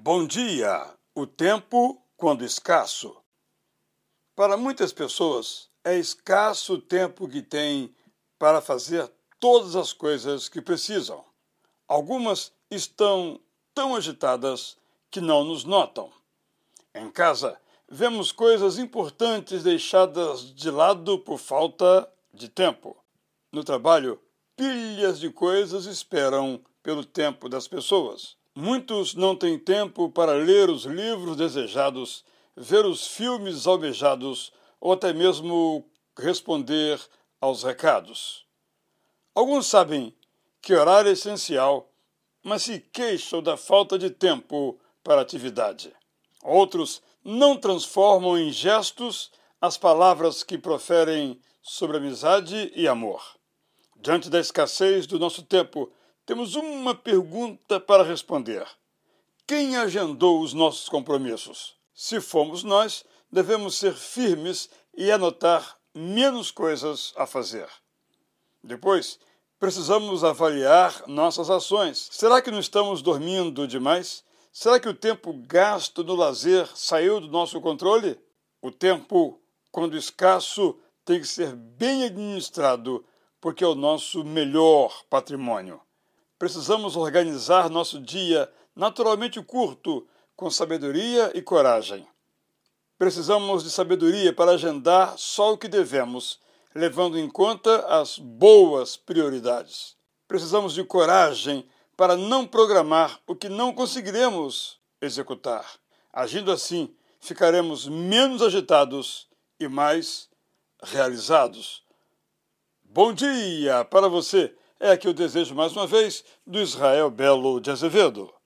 Bom dia! O tempo quando escasso. Para muitas pessoas, é escasso o tempo que têm para fazer todas as coisas que precisam. Algumas estão tão agitadas que não nos notam. Em casa, vemos coisas importantes deixadas de lado por falta de tempo. No trabalho, pilhas de coisas esperam pelo tempo das pessoas. Muitos não têm tempo para ler os livros desejados, ver os filmes almejados ou até mesmo responder aos recados. Alguns sabem que horário é essencial, mas se queixam da falta de tempo para atividade. Outros não transformam em gestos as palavras que proferem sobre amizade e amor. Diante da escassez do nosso tempo, temos uma pergunta para responder: quem agendou os nossos compromissos? Se fomos nós, devemos ser firmes e anotar menos coisas a fazer. Depois, precisamos avaliar nossas ações. Será que não estamos dormindo demais? Será que o tempo gasto no lazer saiu do nosso controle? O tempo, quando escasso, tem que ser bem administrado, porque é o nosso melhor patrimônio. Precisamos organizar nosso dia naturalmente curto, com sabedoria e coragem. Precisamos de sabedoria para agendar só o que devemos, levando em conta as boas prioridades. Precisamos de coragem para não programar o que não conseguiremos executar. Agindo assim, ficaremos menos agitados e mais realizados. Bom dia para você é a que eu desejo mais uma vez do Israel Belo de Azevedo.